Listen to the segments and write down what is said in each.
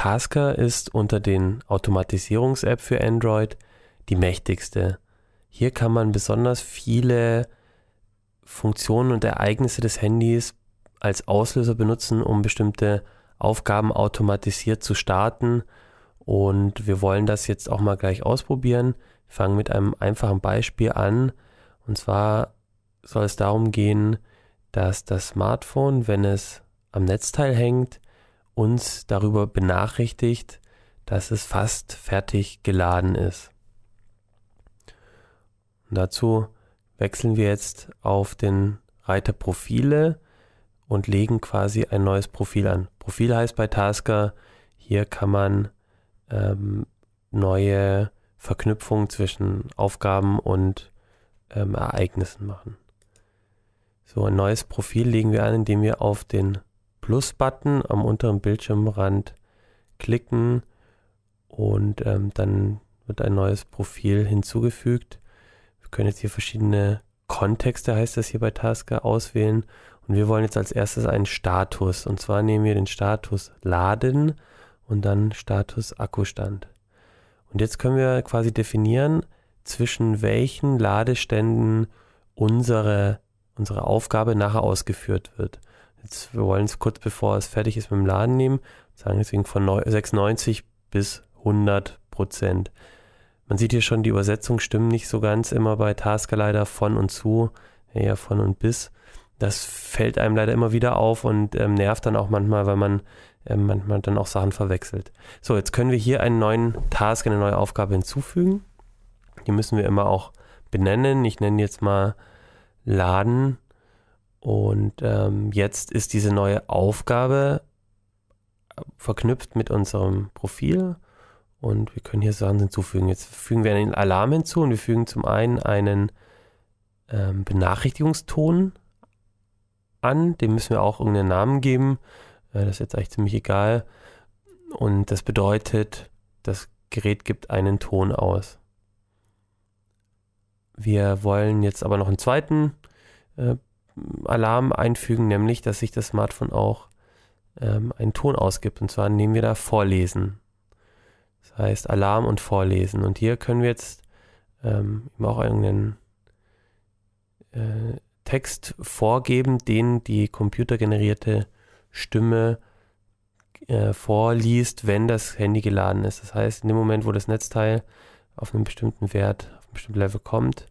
Tasker ist unter den Automatisierungs-App für Android die mächtigste. Hier kann man besonders viele Funktionen und Ereignisse des Handys als Auslöser benutzen, um bestimmte Aufgaben automatisiert zu starten. Und wir wollen das jetzt auch mal gleich ausprobieren. Wir fangen mit einem einfachen Beispiel an. Und zwar soll es darum gehen, dass das Smartphone, wenn es am Netzteil hängt, uns darüber benachrichtigt, dass es fast fertig geladen ist. Und dazu wechseln wir jetzt auf den Reiter Profile und legen quasi ein neues Profil an. Profil heißt bei Tasker, hier kann man ähm, neue Verknüpfungen zwischen Aufgaben und ähm, Ereignissen machen. So, ein neues Profil legen wir an, indem wir auf den Plus-Button am unteren Bildschirmrand klicken und ähm, dann wird ein neues Profil hinzugefügt. Wir können jetzt hier verschiedene Kontexte, heißt das hier bei Tasker, auswählen. Und wir wollen jetzt als erstes einen Status. Und zwar nehmen wir den Status Laden und dann Status Akkustand. Und jetzt können wir quasi definieren, zwischen welchen Ladeständen unsere, unsere Aufgabe nachher ausgeführt wird. Jetzt, wir wollen es kurz bevor es fertig ist mit dem Laden nehmen, sagen deswegen von 96 bis 100 Prozent. Man sieht hier schon, die Übersetzung stimmen nicht so ganz immer bei Tasker leider von und zu, eher von und bis. Das fällt einem leider immer wieder auf und ähm, nervt dann auch manchmal, weil man ähm, manchmal dann auch Sachen verwechselt. So, jetzt können wir hier einen neuen Task, eine neue Aufgabe hinzufügen. Die müssen wir immer auch benennen. Ich nenne jetzt mal Laden und ähm, jetzt ist diese neue Aufgabe äh, verknüpft mit unserem Profil und wir können hier Sachen hinzufügen. Jetzt fügen wir einen Alarm hinzu und wir fügen zum einen einen ähm, Benachrichtigungston an, dem müssen wir auch irgendeinen Namen geben. Äh, das ist jetzt eigentlich ziemlich egal. Und das bedeutet, das Gerät gibt einen Ton aus. Wir wollen jetzt aber noch einen zweiten äh, Alarm einfügen, nämlich, dass sich das Smartphone auch ähm, einen Ton ausgibt. Und zwar nehmen wir da Vorlesen. Das heißt Alarm und Vorlesen. Und hier können wir jetzt ähm, auch einen äh, Text vorgeben, den die computergenerierte Stimme äh, vorliest, wenn das Handy geladen ist. Das heißt, in dem Moment, wo das Netzteil auf einen bestimmten Wert, auf ein bestimmtes Level kommt,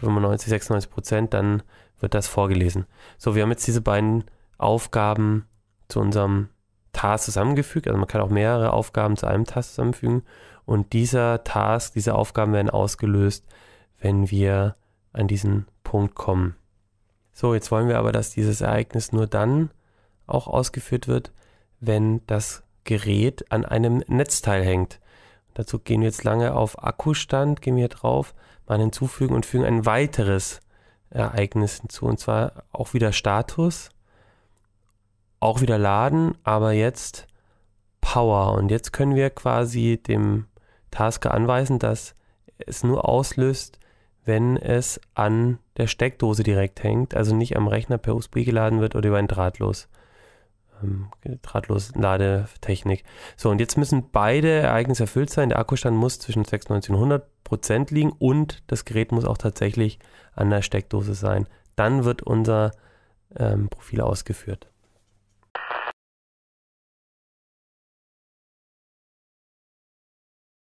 95, 96 Prozent, dann wird das vorgelesen. So, wir haben jetzt diese beiden Aufgaben zu unserem Task zusammengefügt. Also man kann auch mehrere Aufgaben zu einem Task zusammenfügen. Und dieser Task, diese Aufgaben werden ausgelöst, wenn wir an diesen Punkt kommen. So, jetzt wollen wir aber, dass dieses Ereignis nur dann auch ausgeführt wird, wenn das Gerät an einem Netzteil hängt. Dazu gehen wir jetzt lange auf Akkustand, gehen wir hier drauf, mal hinzufügen und fügen ein weiteres Ereignis hinzu. Und zwar auch wieder Status, auch wieder Laden, aber jetzt Power. Und jetzt können wir quasi dem Tasker anweisen, dass es nur auslöst, wenn es an der Steckdose direkt hängt, also nicht am Rechner per USB geladen wird oder über ein Drahtlos. Ähm, drahtlos Ladetechnik. So, und jetzt müssen beide Ereignisse erfüllt sein. Der Akkustand muss zwischen 96 und 100 Prozent liegen und das Gerät muss auch tatsächlich an der Steckdose sein. Dann wird unser ähm, Profil ausgeführt.